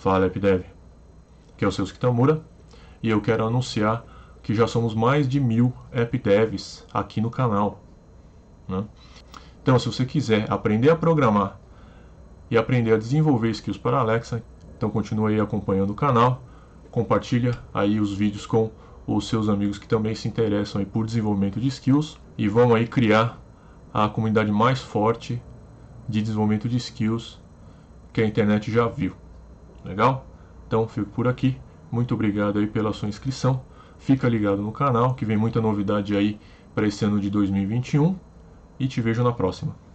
Fala Epdev, que é o Seus Kitamura, e eu quero anunciar que já somos mais de mil AppDevs aqui no canal. Né? Então, se você quiser aprender a programar e aprender a desenvolver skills para Alexa, então continue aí acompanhando o canal, compartilha aí os vídeos com os seus amigos que também se interessam por desenvolvimento de skills e vamos aí criar a comunidade mais forte de desenvolvimento de skills que a internet já viu. Legal? Então fico por aqui. Muito obrigado aí pela sua inscrição. Fica ligado no canal que vem muita novidade aí para esse ano de 2021 e te vejo na próxima.